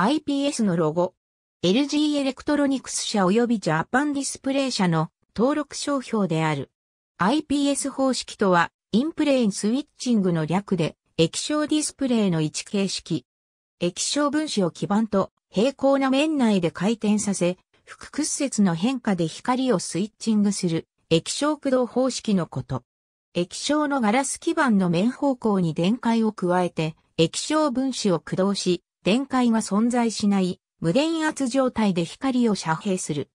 IPS のロゴ、LG エレクトロニクス社及びジャパンディスプレイ社の登録商標である。IPS 方式とは、インプレインスイッチングの略で、液晶ディスプレイの位置形式。液晶分子を基板と平行な面内で回転させ、副屈折の変化で光をスイッチングする液晶駆動方式のこと。液晶のガラス基板の面方向に電解を加えて液晶分子を駆動し、電解が存在しない無電圧状態で光を遮蔽する。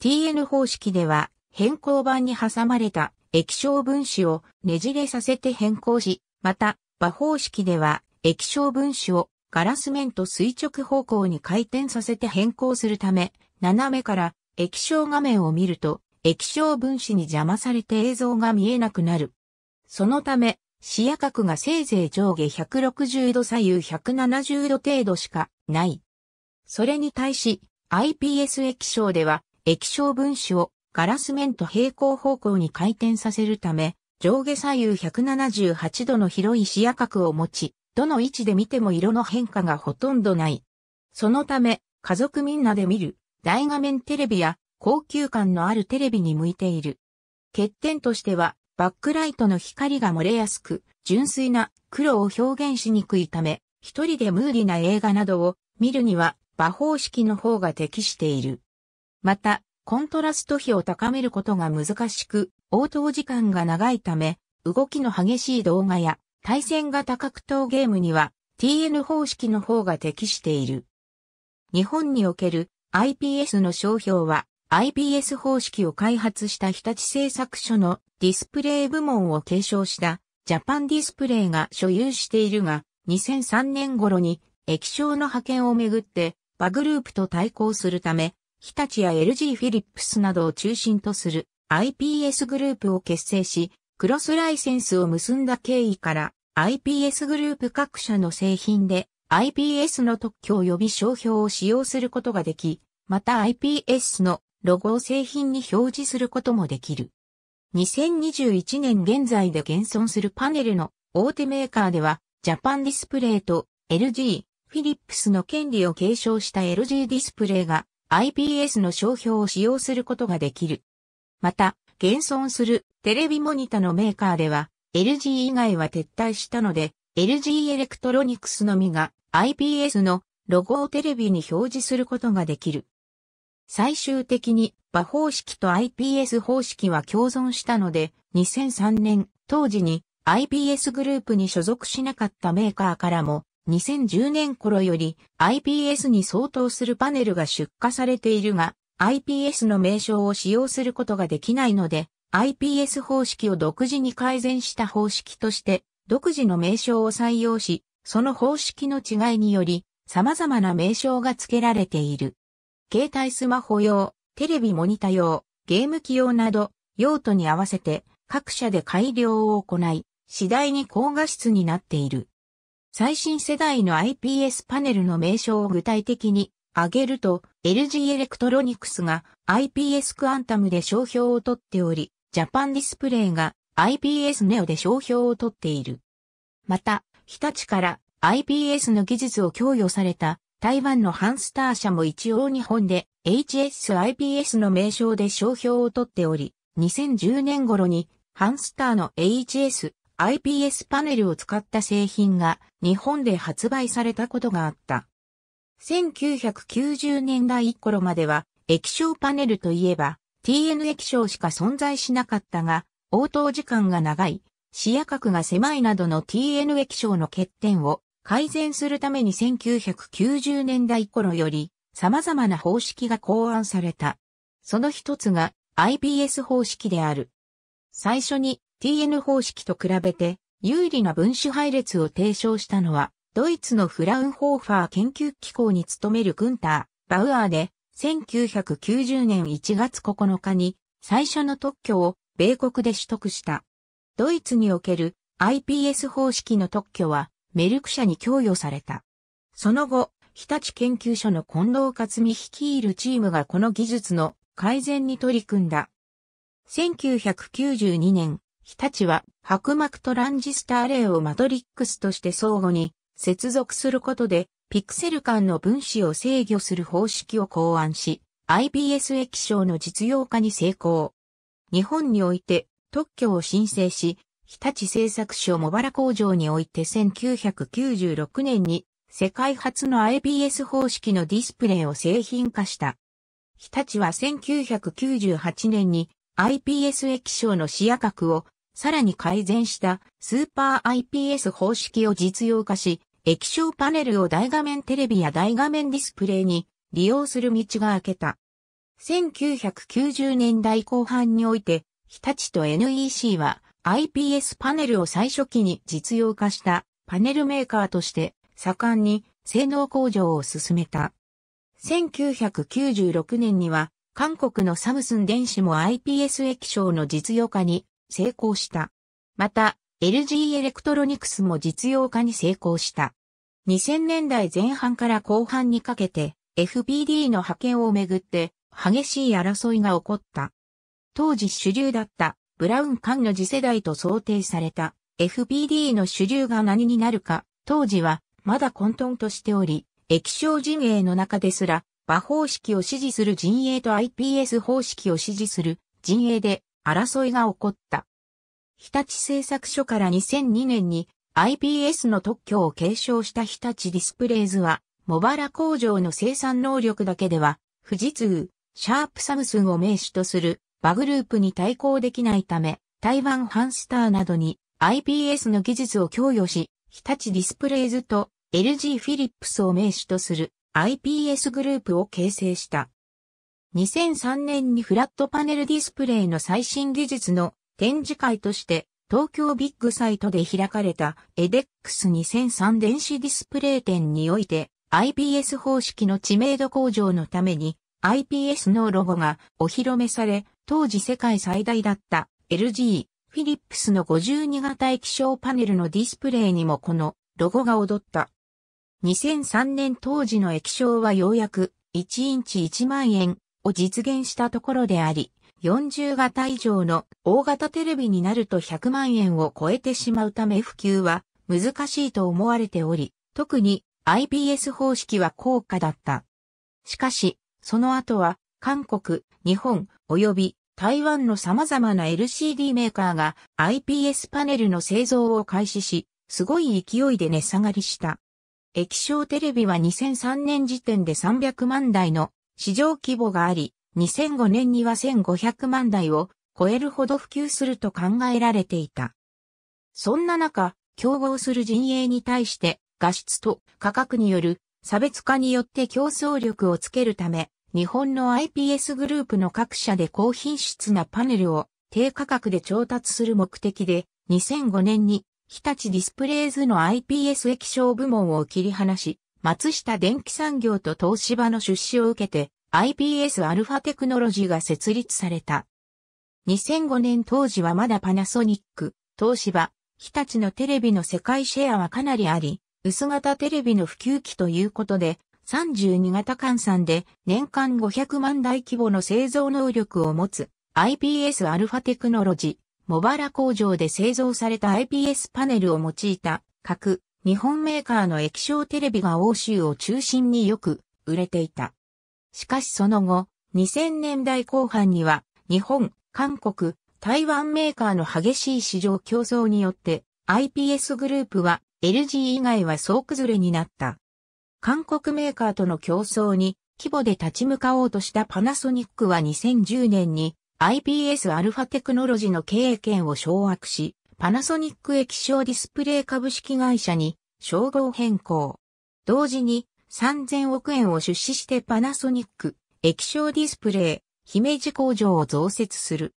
TN 方式では変更板に挟まれた液晶分子をねじれさせて変更し、また、場方式では液晶分子をガラス面と垂直方向に回転させて変更するため、斜めから液晶画面を見ると液晶分子に邪魔されて映像が見えなくなる。そのため、視野角がせいぜい上下160度左右170度程度しかない。それに対し iPS 液晶では液晶分子をガラス面と平行方向に回転させるため上下左右178度の広い視野角を持ち、どの位置で見ても色の変化がほとんどない。そのため家族みんなで見る大画面テレビや高級感のあるテレビに向いている。欠点としてはバックライトの光が漏れやすく、純粋な黒を表現しにくいため、一人でムーディな映画などを見るには、馬方式の方が適している。また、コントラスト比を高めることが難しく、応答時間が長いため、動きの激しい動画や対戦型格闘ゲームには TN 方式の方が適している。日本における IPS の商標は IPS 方式を開発した日立製作所のディスプレイ部門を継承したジャパンディスプレイが所有しているが、2003年頃に液晶の派遣をめぐってバグループと対抗するため、日立や LG フィリップスなどを中心とする IPS グループを結成し、クロスライセンスを結んだ経緯から IPS グループ各社の製品で IPS の特許及び商標を使用することができ、また IPS のロゴを製品に表示することもできる。2021年現在で現存するパネルの大手メーカーでは、ジャパンディスプレイと LG、フィリップスの権利を継承した LG ディスプレイが IPS の商標を使用することができる。また、現存するテレビモニタのメーカーでは、LG 以外は撤退したので、LG エレクトロニクスのみが IPS のロゴをテレビに表示することができる。最終的に場方式と iPS 方式は共存したので、2003年、当時に iPS グループに所属しなかったメーカーからも、2010年頃より iPS に相当するパネルが出荷されているが、iPS の名称を使用することができないので、iPS 方式を独自に改善した方式として、独自の名称を採用し、その方式の違いにより、様々な名称が付けられている。携帯スマホ用、テレビモニタ用、ゲーム機用など、用途に合わせて各社で改良を行い、次第に高画質になっている。最新世代の IPS パネルの名称を具体的に挙げると、LG エレクトロニクスが IPS クアンタムで商標を取っており、ジャパンディスプレイが IPS ネオで商標を取っている。また、日立から IPS の技術を供与された台湾のハンスター社も一応日本で HSIPS の名称で商標を取っており、2010年頃にハンスターの HS IPS パネルを使った製品が日本で発売されたことがあった。1990年代頃までは液晶パネルといえば TN 液晶しか存在しなかったが、応答時間が長い、視野角が狭いなどの TN 液晶の欠点を改善するために1990年代頃より様々な方式が考案された。その一つが i p s 方式である。最初に TN 方式と比べて有利な分子配列を提唱したのは、ドイツのフラウンホーファー研究機構に勤めるグンター・バウアーで、1990年1月9日に最初の特許を米国で取得した。ドイツにおける iPS 方式の特許はメルク社に供与された。その後、日立研究所の近藤克美率いるチームがこの技術の改善に取り組んだ。1992年、日立は白膜トランジスターレイをマトリックスとして相互に接続することでピクセル間の分子を制御する方式を考案し、IBS 液晶の実用化に成功。日本において特許を申請し、日立製作所茂原工場において1996年に世界初の IPS 方式のディスプレイを製品化した。日立は1998年に IPS 液晶の視野角をさらに改善したスーパー IPS 方式を実用化し、液晶パネルを大画面テレビや大画面ディスプレイに利用する道が開けた。1990年代後半において、日立と NEC は IPS パネルを最初期に実用化したパネルメーカーとして盛んに性能向上を進めた。1996年には韓国のサムスン電子も IPS 液晶の実用化に成功した。また LG エレクトロニクスも実用化に成功した。2000年代前半から後半にかけて FPD の派遣をめぐって激しい争いが起こった。当時主流だったブラウン管の次世代と想定された FPD の主流が何になるか、当時はまだ混沌としており、液晶陣営の中ですら、馬方式を支持する陣営と IPS 方式を支持する陣営で争いが起こった。日立製作所から2002年に IPS の特許を継承した日立ディスプレイズは、モバラ工場の生産能力だけでは、富士通、シャープサムスンを名手とするバグループに対抗できないため、台湾ハンスターなどに IPS の技術を供与し、日立ディスプレイズと LG フィリップスを名手とする IPS グループを形成した。2003年にフラットパネルディスプレイの最新技術の展示会として、東京ビッグサイトで開かれた EDEX2003 電子ディスプレイ展において IPS 方式の知名度向上のために IPS のロゴがお披露目され当時世界最大だった LG フィリップスの52型液晶パネルのディスプレイにもこのロゴが踊った。2003年当時の液晶はようやく1インチ1万円を実現したところであり、40型以上の大型テレビになると100万円を超えてしまうため普及は難しいと思われており、特に IPS 方式は高価だった。しかし、その後は韓国、日本、及び台湾の様々な LCD メーカーが IPS パネルの製造を開始し、すごい勢いで値下がりした。液晶テレビは2003年時点で300万台の市場規模があり、2005年には1500万台を超えるほど普及すると考えられていた。そんな中、競合する陣営に対して画質と価格による差別化によって競争力をつけるため、日本の IPS グループの各社で高品質なパネルを低価格で調達する目的で、2005年に日立ディスプレイズの IPS 液晶部門を切り離し、松下電機産業と東芝の出資を受けて、IPS アルファテクノロジーが設立された。2005年当時はまだパナソニック、東芝、日立のテレビの世界シェアはかなりあり、薄型テレビの普及期ということで、32型換算で年間500万台規模の製造能力を持つ IPS アルファテクノロジ、モバラ工場で製造された IPS パネルを用いた各日本メーカーの液晶テレビが欧州を中心によく売れていた。しかしその後、2000年代後半には日本、韓国、台湾メーカーの激しい市場競争によって IPS グループは LG 以外は総崩れになった。韓国メーカーとの競争に規模で立ち向かおうとしたパナソニックは2010年に IPS アルファテクノロジーの経営権を掌握し、パナソニック液晶ディスプレイ株式会社に称号変更。同時に3000億円を出資してパナソニック液晶ディスプレイ姫路工場を増設する。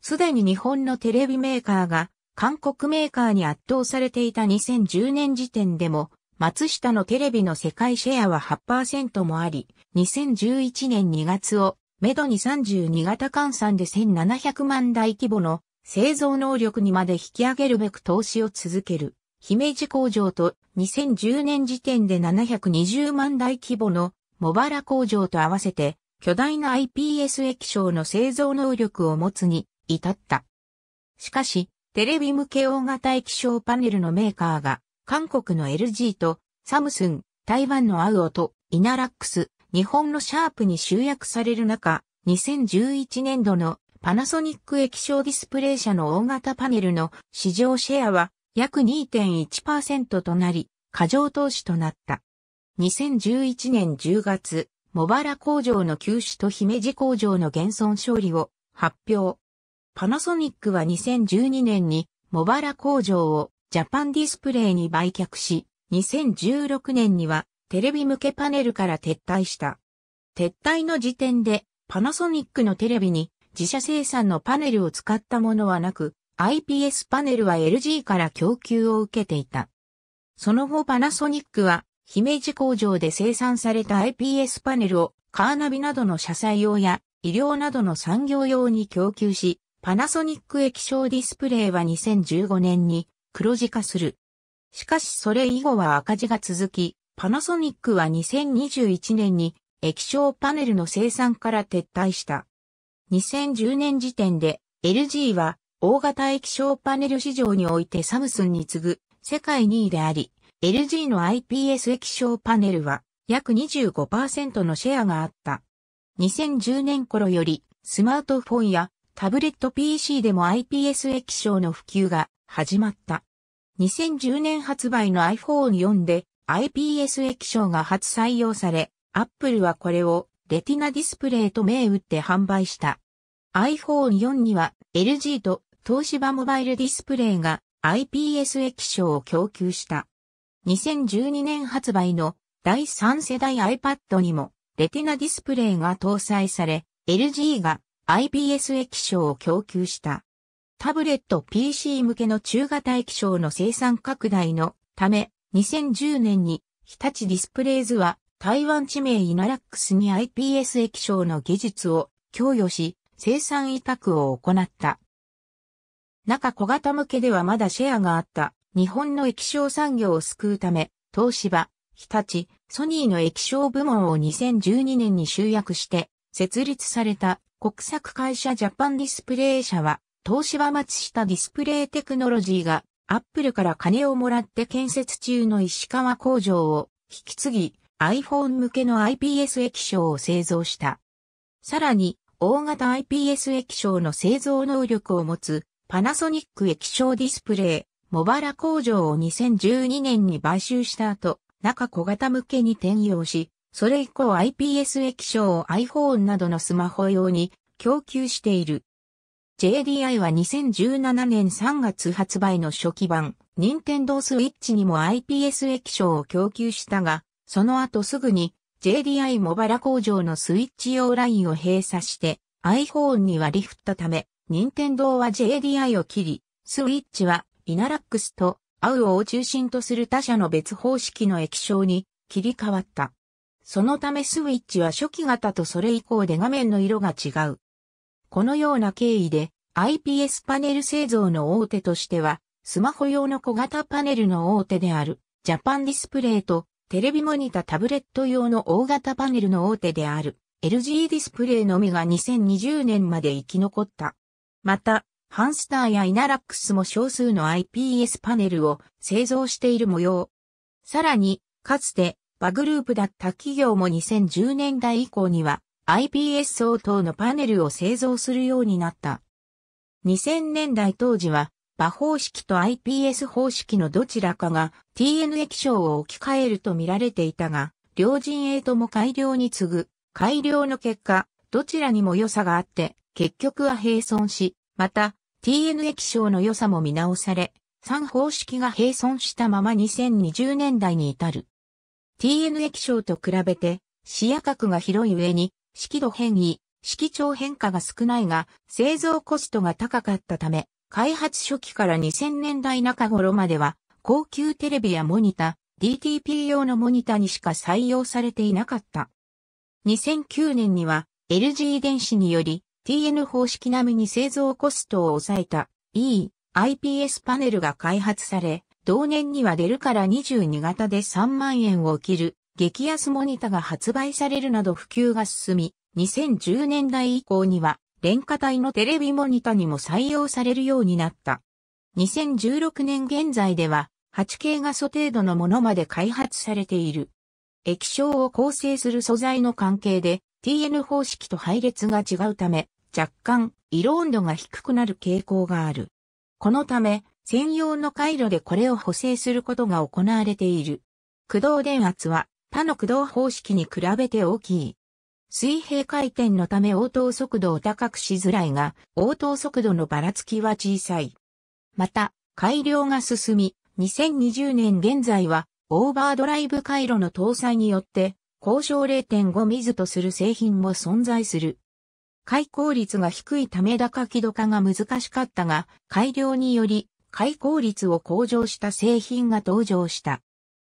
すでに日本のテレビメーカーが韓国メーカーに圧倒されていた2010年時点でも松下のテレビの世界シェアは8%もあり、2011年2月を、めどに32型換算で1700万台規模の製造能力にまで引き上げるべく投資を続ける。姫路工場と2010年時点で720万台規模の茂原工場と合わせて巨大な iPS 液晶の製造能力を持つに至った。しかし、テレビ向け大型液晶パネルのメーカーが韓国の LG とサムスン、台湾のアウオとイナラックス、日本のシャープに集約される中、2011年度のパナソニック液晶ディスプレイ社の大型パネルの市場シェアは約2.1%となり、過剰投資となった。2011年10月、茂原工場の休止と姫路工場の現存勝利を発表。パナソニックは2012年に茂原工場をジャパンディスプレイに売却し、2016年にはテレビ向けパネルから撤退した。撤退の時点でパナソニックのテレビに自社生産のパネルを使ったものはなく、IPS パネルは LG から供給を受けていた。その後パナソニックは姫路工場で生産された IPS パネルをカーナビなどの車載用や医療などの産業用に供給し、パナソニック液晶ディスプレイは2015年に黒字化する。しかしそれ以後は赤字が続き、パナソニックは2021年に液晶パネルの生産から撤退した。2010年時点で LG は大型液晶パネル市場においてサムスンに次ぐ世界2位であり、LG の IPS 液晶パネルは約25%のシェアがあった。2010年頃よりスマートフォンやタブレット PC でも IPS 液晶の普及が始まった。2010年発売の iPhone4 で IPS 液晶が初採用され、Apple はこれをレティナディスプレイと銘打って販売した。iPhone4 には LG と東芝モバイルディスプレイが IPS 液晶を供給した。2012年発売の第3世代 iPad にもレティナディスプレイが搭載され、LG が IPS 液晶を供給した。タブレット PC 向けの中型液晶の生産拡大のため、2010年に日立ディスプレイズは台湾地名イナラックスに IPS 液晶の技術を供与し、生産委託を行った。中小型向けではまだシェアがあった日本の液晶産業を救うため、東芝、日立、ソニーの液晶部門を2012年に集約して設立された国策会社ジャパンディスプレイ社は東芝松下ディスプレイテクノロジーが、アップルから金をもらって建設中の石川工場を引き継ぎ、iPhone 向けの iPS 液晶を製造した。さらに、大型 iPS 液晶の製造能力を持つパナソニック液晶ディスプレイ、モバラ工場を2012年に買収した後、中小型向けに転用し、それ以降 iPS 液晶を iPhone などのスマホ用に供給している。JDI は2017年3月発売の初期版、任天堂スイッチにも IPS 液晶を供給したが、その後すぐに JDI 茂原工場のスイッチ用ラインを閉鎖して iPhone に割り振ったため、任天堂は JDI を切り、スイッチはイナラックスとアウオを中心とする他社の別方式の液晶に切り替わった。そのためスイッチは初期型とそれ以降で画面の色が違う。このような経緯で iPS パネル製造の大手としては、スマホ用の小型パネルの大手である、ジャパンディスプレイと、テレビモニタタブレット用の大型パネルの大手である、LG ディスプレイのみが2020年まで生き残った。また、ハンスターやイナラックスも少数の iPS パネルを製造している模様。さらに、かつて、バグループだった企業も2010年代以降には、iPS 相当のパネルを製造するようになった。2000年代当時は、馬方式と iPS 方式のどちらかが TN 液晶を置き換えると見られていたが、両陣営とも改良に次ぐ、改良の結果、どちらにも良さがあって、結局は並存し、また、TN 液晶の良さも見直され、3方式が並存したまま2020年代に至る。TN 液晶と比べて、視野角が広い上に、色度変異、色調変化が少ないが、製造コストが高かったため、開発初期から2000年代中頃までは、高級テレビやモニタ、DTP 用のモニタにしか採用されていなかった。2009年には、LG 電子により、TN 方式並みに製造コストを抑えた E、IPS パネルが開発され、同年には出るから22型で3万円を切る激安モニタが発売されるなど普及が進み、2010年代以降には、廉価帯のテレビモニタにも採用されるようになった。2016年現在では、8K 画素程度のものまで開発されている。液晶を構成する素材の関係で TN 方式と配列が違うため、若干色温度が低くなる傾向がある。このため、専用の回路でこれを補正することが行われている。駆動電圧は他の駆動方式に比べて大きい。水平回転のため応答速度を高くしづらいが、応答速度のばらつきは小さい。また、改良が進み、2020年現在は、オーバードライブ回路の搭載によって、高渉0.5ミズとする製品も存在する。開口率が低いため高輝度化が難しかったが、改良により、開口率を向上した製品が登場した。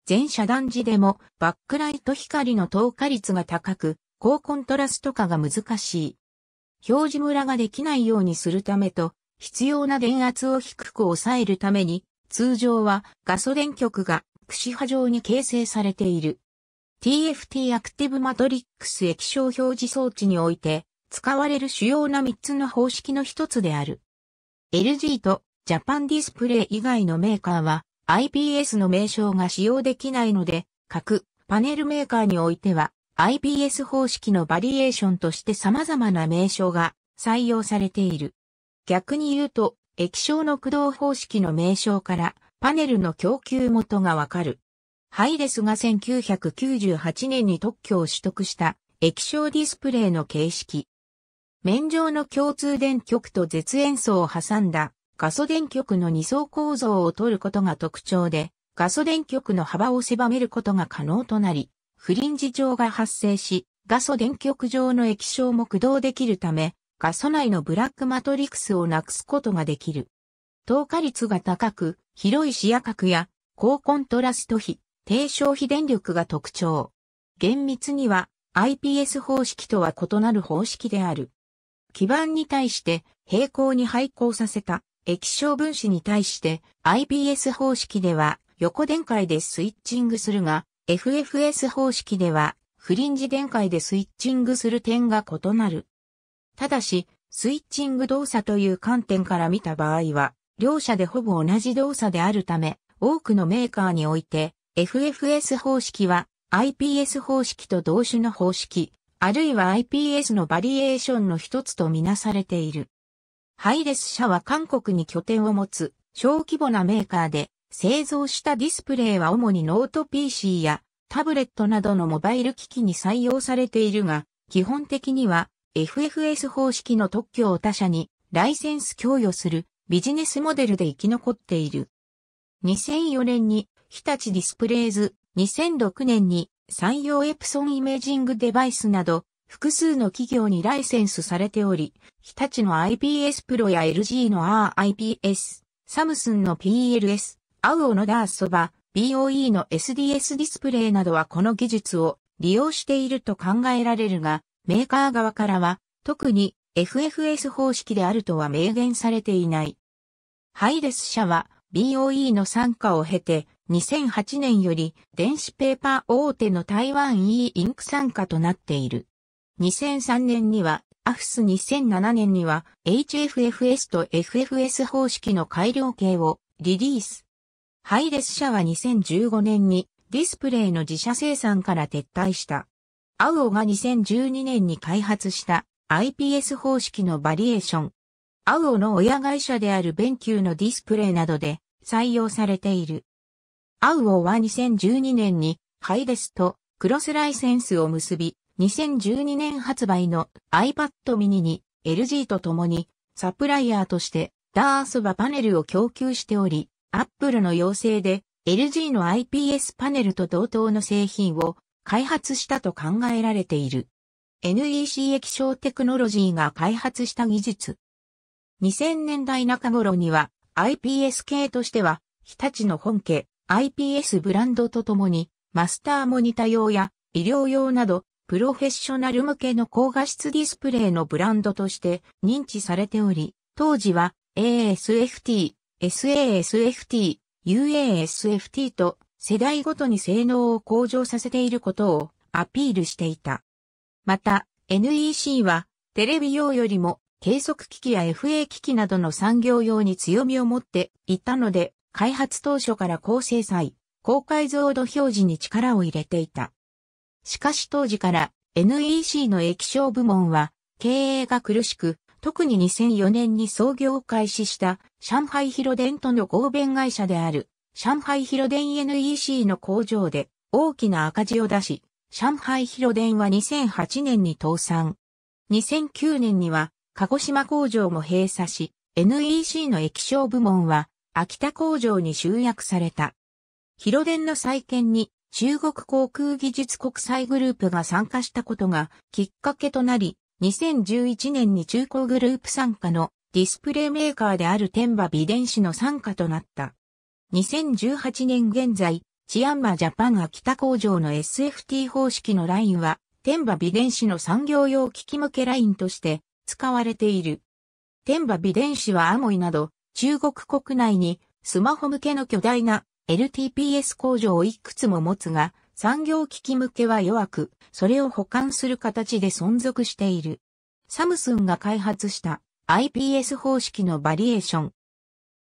全遮断時でもバックライト光の透過率が高く、高コントラスト化が難しい。表示ムラができないようにするためと、必要な電圧を低く抑えるために、通常はガソ電極が串波状に形成されている。TFT アクティブマトリックス液晶表示装置において、使われる主要な3つの方式の一つである。LG とジャパンディスプレイ以外のメーカーは、IPS の名称が使用できないので、各パネルメーカーにおいては、IPS 方式のバリエーションとして様々な名称が採用されている。逆に言うと、液晶の駆動方式の名称からパネルの供給元がわかる。ハイデスが1998年に特許を取得した液晶ディスプレイの形式。面上の共通電極と絶縁層を挟んだガソ電極の二層構造を取ることが特徴で、ガソ電極の幅を狭めることが可能となり、フリンジ状が発生し、ガソ電極上の液晶も駆動できるため、ガソ内のブラックマトリクスをなくすことができる。透過率が高く、広い視野角や高コントラスト比、低消費電力が特徴。厳密には IPS 方式とは異なる方式である。基板に対して平行に配光させた液晶分子に対して i p s 方式では横電解でスイッチングするが、FFS 方式ではフリンジ電解でスイッチングする点が異なる。ただし、スイッチング動作という観点から見た場合は、両者でほぼ同じ動作であるため、多くのメーカーにおいて、FFS 方式は iPS 方式と同種の方式、あるいは iPS のバリエーションの一つとみなされている。ハイレス社は韓国に拠点を持つ小規模なメーカーで製造したディスプレイは主にノート PC やタブレットなどのモバイル機器に採用されているが、基本的には FFS 方式の特許を他社にライセンス供与するビジネスモデルで生き残っている。2004年に日立ディスプレイズ、2006年に産業エプソンイメージングデバイスなど複数の企業にライセンスされており、日立の IPS プロや LG の RIPS、サムスンの PLS、アウオのダーソバ、BOE の SDS ディスプレイなどはこの技術を利用していると考えられるが、メーカー側からは、特に FFS 方式であるとは明言されていない。ハイデス社は BOE の参加を経て、2008年より電子ペーパー大手の台湾 e インク参加となっている。2003年には、アフス2007年には HFFS と FFS 方式の改良形をリリース。ハイデス社は2015年にディスプレイの自社生産から撤退した。アウオが2012年に開発した IPS 方式のバリエーション。アウオの親会社であるベンキューのディスプレイなどで採用されている。アウオは2012年にハイデスとクロスライセンスを結び、2012年発売の iPad mini に LG と共にサプライヤーとしてダースバパネルを供給しており、Apple の要請で LG の IPS パネルと同等の製品を開発したと考えられている。NEC 液晶テクノロジーが開発した技術。2000年代中頃には IPS 系としては日立の本家 IPS ブランドとともにマスターモニタ用や医療用などプロフェッショナル向けの高画質ディスプレイのブランドとして認知されており、当時は ASFT、SASFT、UASFT と世代ごとに性能を向上させていることをアピールしていた。また、NEC はテレビ用よりも計測機器や FA 機器などの産業用に強みを持っていたので、開発当初から高精細、高解像度表示に力を入れていた。しかし当時から NEC の液晶部門は経営が苦しく、特に2004年に創業を開始した上海広電との合弁会社である上海広電 NEC の工場で大きな赤字を出し、上海広電は2008年に倒産。2009年には鹿児島工場も閉鎖し、NEC の液晶部門は秋田工場に集約された。広電の再建に中国航空技術国際グループが参加したことがきっかけとなり、2011年に中古グループ参加のディスプレイメーカーである天馬美電子の参加となった。2018年現在、チアンマジャパン秋田工場の SFT 方式のラインは、天馬美電子の産業用機器向けラインとして使われている。天馬美電子はアモイなど、中国国内にスマホ向けの巨大な LTPS 工場をいくつも持つが、産業機器向けは弱く、それを保管する形で存続している。サムスンが開発した IPS 方式のバリエーション。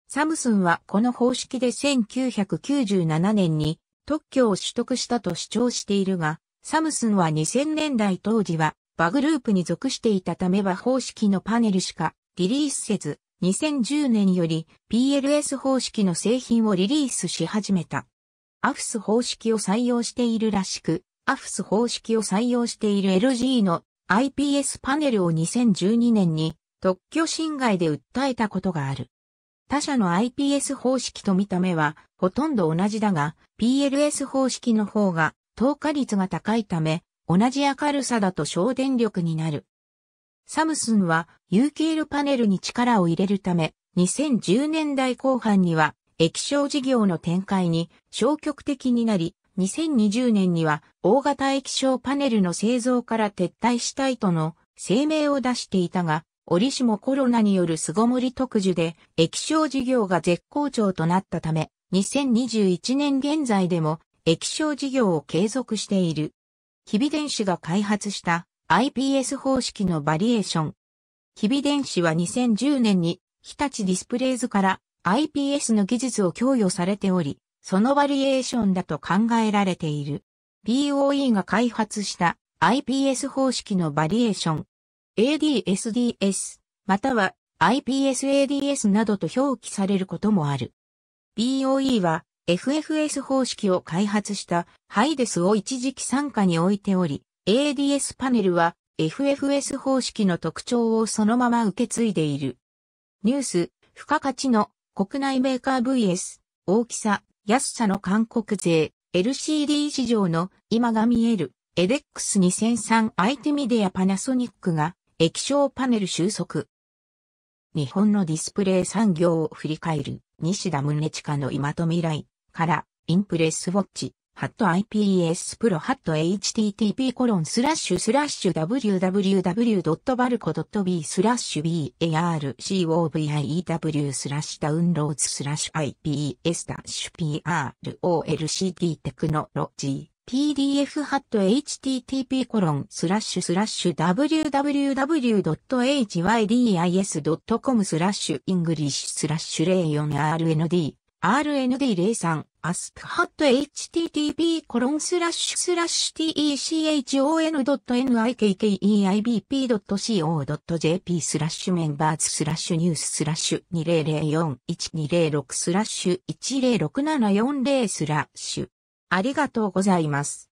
サムスンはこの方式で1997年に特許を取得したと主張しているが、サムスンは2000年代当時はバグループに属していたためは方式のパネルしかリリースせず、2010年より PLS 方式の製品をリリースし始めた。アフス方式を採用しているらしく、アフス方式を採用している LG の IPS パネルを2012年に特許侵害で訴えたことがある。他社の IPS 方式と見た目はほとんど同じだが、PLS 方式の方が透過率が高いため、同じ明るさだと省電力になる。サムスンは有機 l パネルに力を入れるため、2010年代後半には液晶事業の展開に消極的になり、2020年には大型液晶パネルの製造から撤退したいとの声明を出していたが、折しもコロナによる巣ごもり特需で液晶事業が絶好調となったため、2021年現在でも液晶事業を継続している。キビ電子が開発した iPS 方式のバリエーション。日比電子は2010年に日立ディスプレイズから iPS の技術を供与されており、そのバリエーションだと考えられている。BOE が開発した iPS 方式のバリエーション。ADSDS または iPSADS などと表記されることもある。BOE は FFS 方式を開発したハイデスを一時期参加に置いており、ADS パネルは FFS 方式の特徴をそのまま受け継いでいる。ニュース、付加価値の国内メーカー VS、大きさ、安さの韓国勢、LCD 市場の今が見える、エデックス2003相手メディアパナソニックが液晶パネル収束。日本のディスプレイ産業を振り返る西田宗近の今と未来からインプレスウォッチ。ハット IPS プロハット http コロンスラッシュスラッシュ www.balco.b スラッシュ barcoview スラッシュダウンロードスラッシュ ips ダッシュ prolct テクノロジー PDF ハット http コロンスラッシュスラッシュ www.hydis.com スラッシュイングリッシュスラッシュ 04rnd RND03 アスプハット http コロンスラッシュスラッシュ techon.nikkeibp.co.jp スラッシュメンバーズスラッシュニューススラッシュ20041206スラッシュ10674 0スラッシュありがとうございます。